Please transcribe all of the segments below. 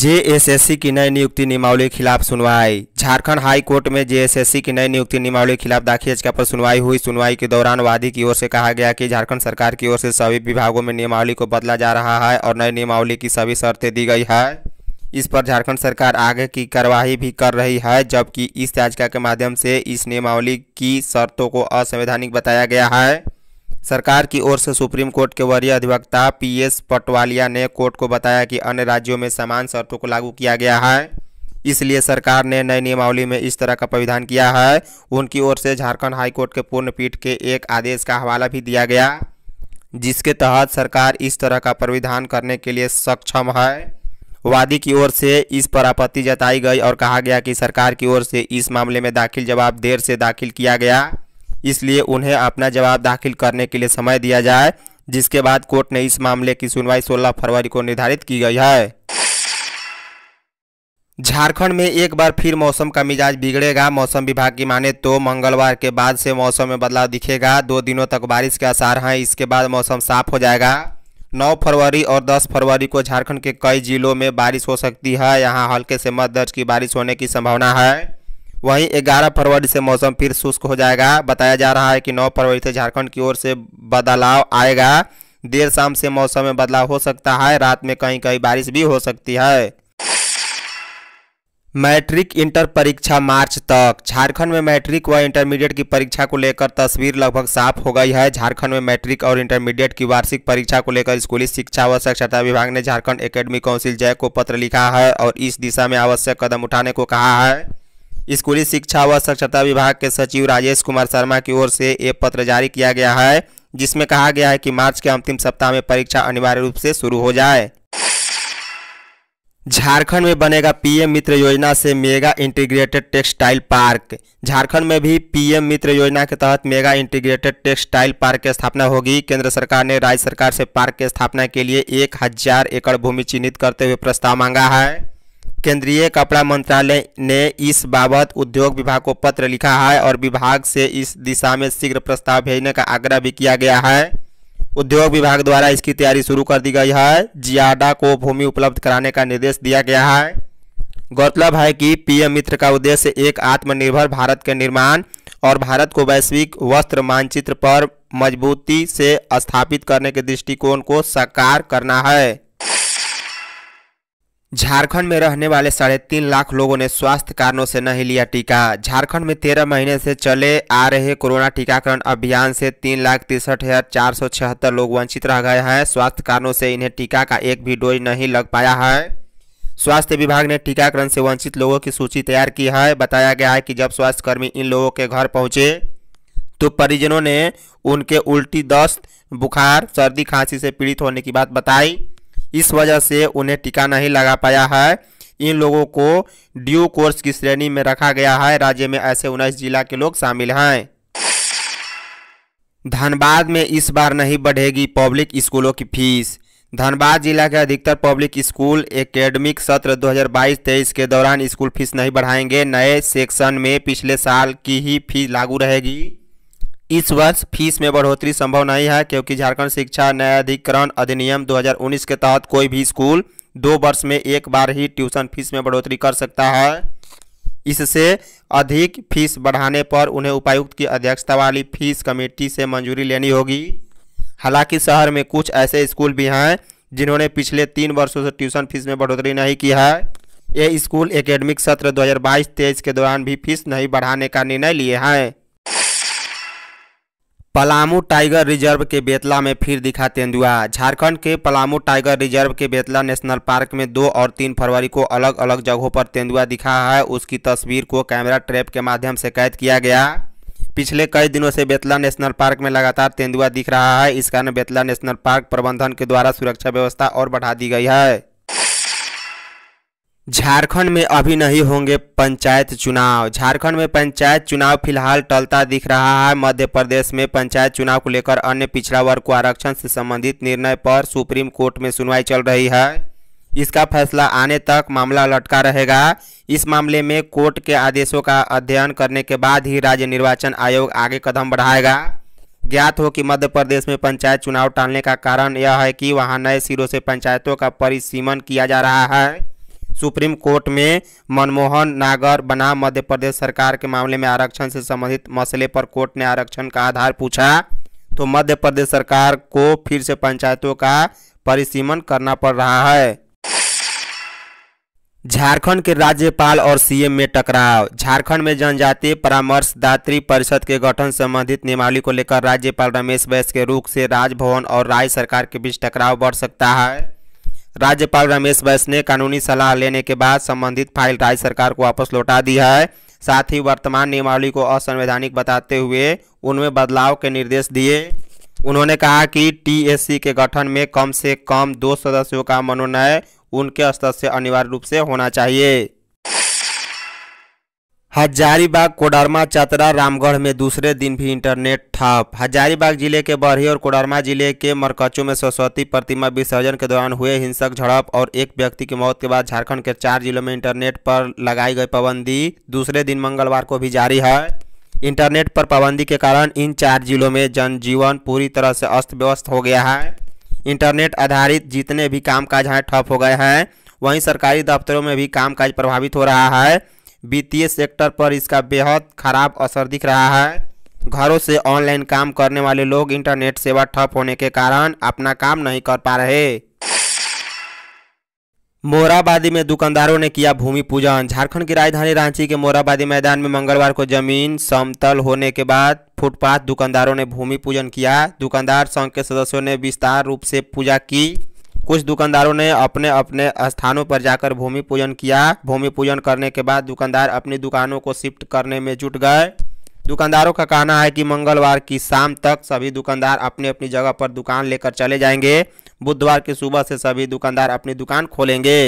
JSSC की नई नियुक्ति नियमावली के खिलाफ सुनवाई झारखंड हाई कोर्ट में जेएसएससी की नई नियुक्ति नियमावली के खिलाफ दाखिल याचिका पर सुनवाई हुई सुनवाई के दौरान वादी की ओर से कहा गया कि झारखंड सरकार की ओर से सभी विभागों में नियमावली को बदला जा रहा है और नई नियमावली की सभी शर्तें दी गई है इस पर झारखंड सरकार आगे की कार्यवाही भी कर रही है जबकि इस याचिका के माध्यम से इस नियमावली की शर्तों को असंवैधानिक बताया गया है सरकार की ओर से सुप्रीम कोर्ट के वरीय अधिवक्ता पीएस पटवालिया ने कोर्ट को बताया कि अन्य राज्यों में समान शर्तों को लागू किया गया है इसलिए सरकार ने नई नियमावली में इस तरह का प्रविधान किया है उनकी ओर से झारखंड हाईकोर्ट के पूर्ण पीठ के एक आदेश का हवाला भी दिया गया जिसके तहत सरकार इस तरह का प्रविधान करने के लिए सक्षम है वादी की ओर से इस पर आपत्ति जताई गई और कहा गया कि सरकार की ओर से इस मामले में दाखिल जवाब देर से दाखिल किया गया इसलिए उन्हें अपना जवाब दाखिल करने के लिए समय दिया जाए जिसके बाद कोर्ट ने इस मामले की सुनवाई 16 फरवरी को निर्धारित की गई है झारखंड में एक बार फिर मौसम का मिजाज बिगड़ेगा मौसम विभाग की माने तो मंगलवार के बाद से मौसम में बदलाव दिखेगा दो दिनों तक बारिश के आसार हैं इसके बाद मौसम साफ हो जाएगा 9 फरवरी और 10 फरवरी को झारखंड के कई जिलों में बारिश हो सकती है यहाँ हल्के से मध्य दर्ज की बारिश होने की संभावना है वहीं 11 फरवरी से मौसम फिर शुष्क हो जाएगा बताया जा रहा है कि 9 फरवरी से झारखंड की ओर से बदलाव आएगा देर शाम से मौसम में बदलाव हो सकता है रात में कहीं कहीं बारिश भी हो सकती है मैट्रिक इंटर परीक्षा मार्च तक झारखंड में मैट्रिक व इंटरमीडिएट की परीक्षा को लेकर तस्वीर लगभग साफ हो गई है झारखंड में मैट्रिक और इंटरमीडिएट की वार्षिक परीक्षा को लेकर स्कूली शिक्षा व साक्षरता विभाग ने झारखंड एकेडमी काउंसिल जय को पत्र लिखा है और इस दिशा में आवश्यक कदम उठाने को कहा है स्कूली शिक्षा व साक्षरता विभाग के सचिव राजेश कुमार शर्मा की ओर से एक पत्र जारी किया गया है जिसमें कहा गया है कि मार्च के अंतिम सप्ताह में परीक्षा अनिवार्य रूप से शुरू हो जाए झारखंड में बनेगा पीएम मित्र योजना से mega integrated textile park Jharkhand में भी पीएम मित्र योजना के तहत मेगा इंटीग्रेटेड टेक्सटाइल पार्क की स्थापना होगी केंद्र सरकार ने राज्य सरकार से पार्क की स्थापना के लिए एक हजार एकड़ भूमि चिन्हित करते हुए प्रस्ताव मांगा है केंद्रीय कपड़ा मंत्रालय ने इस बाबत उद्योग विभाग को पत्र लिखा है और विभाग से इस दिशा में शीघ्र प्रस्ताव भेजने का आग्रह भी किया गया है उद्योग विभाग द्वारा इसकी तैयारी शुरू कर दी गई है जियाडा को भूमि उपलब्ध कराने का निर्देश दिया गया है गौरतलब है कि पीएम मित्र का उद्देश्य एक आत्मनिर्भर भारत के निर्माण और भारत को वैश्विक वस्त्र मानचित्र पर मजबूती से स्थापित करने के दृष्टिकोण को साकार करना है झारखंड में रहने वाले साढ़े तीन लाख लोगों ने स्वास्थ्य कारणों से नहीं लिया टीका झारखंड में तेरह महीने से चले आ रहे कोरोना टीकाकरण अभियान से तीन लाख तिरसठ हजार चार सौ छिहत्तर लोग वंचित रह गए हैं स्वास्थ्य कारणों से इन्हें टीका का एक भी डोज नहीं लग पाया है स्वास्थ्य विभाग ने टीकाकरण से वंचित लोगों की सूची तैयार की है बताया गया है कि जब स्वास्थ्यकर्मी इन लोगों के घर पहुँचे तो परिजनों ने उनके उल्टी दस्त बुखार सर्दी खांसी से पीड़ित होने की बात बताई इस वजह से उन्हें टीका नहीं लगा पाया है इन लोगों को ड्यू कोर्स की श्रेणी में रखा गया है राज्य में ऐसे उन्नीस जिला के लोग शामिल हैं धनबाद में इस बार नहीं बढ़ेगी पब्लिक स्कूलों की फीस धनबाद जिला के अधिकतर पब्लिक स्कूल एकेडमिक सत्र 2022-23 के दौरान स्कूल फीस नहीं बढ़ाएंगे नए सेक्शन में पिछले साल की ही फीस लागू रहेगी इस वर्ष फीस में बढ़ोतरी संभव नहीं है क्योंकि झारखंड शिक्षा न्यायाधिकरण अधिनियम 2019 के तहत कोई भी स्कूल दो वर्ष में एक बार ही ट्यूशन फीस में बढ़ोतरी कर सकता है इससे अधिक फीस बढ़ाने पर उन्हें उपायुक्त की अध्यक्षता वाली फीस कमेटी से मंजूरी लेनी होगी हालांकि शहर में कुछ ऐसे स्कूल भी हैं जिन्होंने पिछले तीन वर्षों से ट्यूशन फीस में बढ़ोतरी नहीं की है ये स्कूल एकेडमिक सत्र 2022-23 के दौरान भी फीस नहीं बढ़ाने का निर्णय लिए हैं पलामू टाइगर रिजर्व के बेतला में फिर दिखा तेंदुआ झारखंड के पलामू टाइगर रिजर्व के बेतला नेशनल पार्क में दो और तीन फरवरी को अलग अलग जगहों पर तेंदुआ दिखा है उसकी तस्वीर को कैमरा ट्रैप के माध्यम से कैद किया गया पिछले कई दिनों से बेतला नेशनल पार्क में लगातार तेंदुआ दिख रहा है इस कारण बेतला नेशनल पार्क प्रबंधन के द्वारा सुरक्षा व्यवस्था और बढ़ा दी गई है झारखंड में अभी नहीं होंगे पंचायत चुनाव झारखंड में पंचायत चुनाव फिलहाल टलता दिख रहा है मध्य प्रदेश में पंचायत चुनाव को लेकर अन्य पिछड़ा वर्ग को आरक्षण से संबंधित निर्णय पर सुप्रीम कोर्ट में सुनवाई चल रही है इसका फैसला आने तक मामला लटका रहेगा इस मामले में कोर्ट के आदेशों का अध्ययन करने के बाद ही राज्य निर्वाचन आयोग आगे कदम बढ़ाएगा ज्ञात हो कि मध्य प्रदेश में पंचायत चुनाव टालने का कारण यह है कि वहां नए सिरों से पंचायतों का परिसीमन किया जा रहा है सुप्रीम कोर्ट में मनमोहन नागर बना मध्य प्रदेश सरकार के मामले में आरक्षण से संबंधित मसले पर कोर्ट ने आरक्षण का आधार पूछा तो मध्य प्रदेश सरकार को फिर से पंचायतों का परिसीमन करना पड़ रहा है झारखंड के राज्यपाल और सीएम में टकराव झारखंड में जनजातीय परामर्शदात्री परिषद के गठन संबंधित नियमावली को लेकर राज्यपाल रमेश बैस के रुख से राजभवन और राज्य सरकार के बीच टकराव बढ़ सकता है राज्यपाल रमेश बैस ने कानूनी सलाह लेने के बाद संबंधित फाइल राज्य सरकार को वापस लौटा दी है साथ ही वर्तमान नियमावली को असंवैधानिक बताते हुए उनमें बदलाव के निर्देश दिए उन्होंने कहा कि टीएससी के गठन में कम से कम दो सदस्यों का मनोनय उनके सदस्य अनिवार्य रूप से होना चाहिए हजारीबाग कोडरमा चतरा रामगढ़ में दूसरे दिन भी इंटरनेट ठप हजारीबाग जिले के बरही और कोडरमा जिले के मरकचो में सरस्वती प्रतिमा विसर्जन के दौरान हुए हिंसक झड़प और एक व्यक्ति की मौत के बाद झारखंड के चार जिलों में इंटरनेट पर लगाई गई पाबंदी दूसरे दिन मंगलवार को भी जारी है इंटरनेट पर पाबंदी के कारण इन चार जिलों में जनजीवन पूरी तरह से अस्त व्यस्त हो गया है इंटरनेट आधारित जितने भी कामकाज हैं ठप हो गए हैं वहीं सरकारी दफ्तरों में भी कामकाज प्रभावित हो रहा है वित्तीय सेक्टर पर इसका बेहद खराब असर दिख रहा है घरों से ऑनलाइन काम करने वाले लोग इंटरनेट सेवा ठप होने के कारण अपना काम नहीं कर पा रहे मोराबादी में दुकानदारों ने किया भूमि पूजन झारखंड की राजधानी रांची के मोराबादी मैदान में मंगलवार को जमीन समतल होने के बाद फुटपाथ दुकानदारों ने भूमि पूजन किया दुकानदार संघ के सदस्यों ने विस्तार रूप से पूजा की कुछ दुकानदारों ने अपने अपने स्थानों पर जाकर भूमि पूजन किया भूमि पूजन करने के बाद दुकानदार अपनी दुकानों को शिफ्ट करने में जुट गए दुकानदारों का कहना है कि मंगलवार की शाम तक सभी दुकानदार अपनी अपनी जगह पर दुकान लेकर चले जाएंगे बुधवार की सुबह से सभी दुकानदार अपनी दुकान खोलेंगे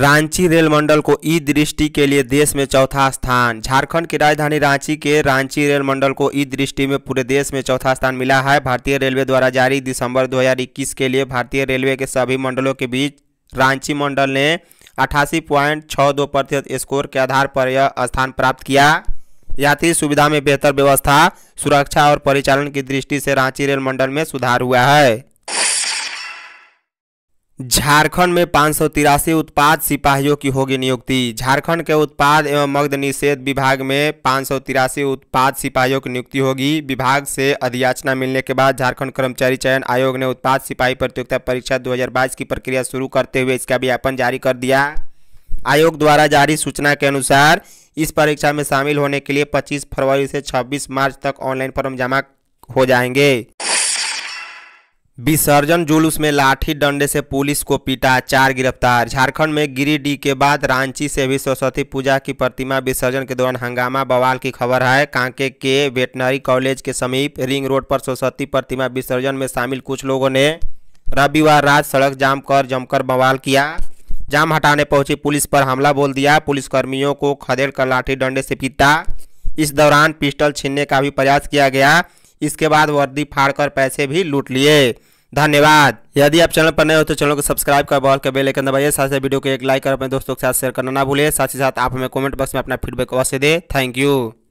रांची रेल मंडल को ई दृष्टि के लिए देश में चौथा स्थान झारखंड की राजधानी रांची के रांची रेल मंडल को ई दृष्टि में पूरे देश में चौथा स्थान मिला है भारतीय रेलवे द्वारा जारी दिसंबर 2021 के लिए भारतीय रेलवे के सभी मंडलों के बीच रांची मंडल ने अठासी पॉइंट छः दो प्रतिशत स्कोर के आधार पर यह स्थान प्राप्त किया यात्री सुविधा में बेहतर व्यवस्था सुरक्षा और परिचालन की दृष्टि से रांची रेल मंडल में सुधार हुआ है झारखंड में पाँच सौ तिरासी उत्पाद सिपाहियों की होगी नियुक्ति झारखंड के उत्पाद एवं मग्ध निषेध विभाग में पाँच सौ तिरासी उत्पाद सिपाहियों की नियुक्ति होगी विभाग से अधियाचना मिलने के बाद झारखंड कर्मचारी चयन आयोग ने उत्पाद सिपाही प्रतियोगिता परीक्षा 2022 की प्रक्रिया शुरू करते हुए इसका ज्ञापन जारी कर दिया आयोग द्वारा जारी सूचना के अनुसार इस परीक्षा में शामिल होने के लिए पच्चीस फरवरी से छब्बीस मार्च तक ऑनलाइन फॉर्म जमा हो जाएंगे विसर्जन जुलूस में लाठी डंडे से पुलिस को पीटा चार गिरफ्तार झारखंड में गिरिडीह के बाद रांची से भी सरस्वती पूजा की प्रतिमा विसर्जन के दौरान हंगामा बवाल की खबर है कांके के वेटनरी कॉलेज के समीप रिंग रोड पर सरस्वती प्रतिमा विसर्जन में शामिल कुछ लोगों ने रविवार रात सड़क जाम कर जमकर बवाल किया जाम हटाने पहुंची पुलिस पर हमला बोल दिया पुलिसकर्मियों को खदेड़ कर लाठी डंडे से पीटा इस दौरान पिस्टल छीनने का भी प्रयास किया गया इसके बाद वर्दी फाड़कर पैसे भी लूट लिए धन्यवाद यदि आप चैनल पर नए हो तो चैनल को सब्सक्राइब कर बॉल के बेल आइकन दबाइए साथ ही वीडियो को एक लाइक कर अपने दोस्तों के साथ शेयर करना ना भूलिए साथ ही साथ आप हमें कमेंट बॉक्स में अपना फीडबैक अवश्य दें थैंक यू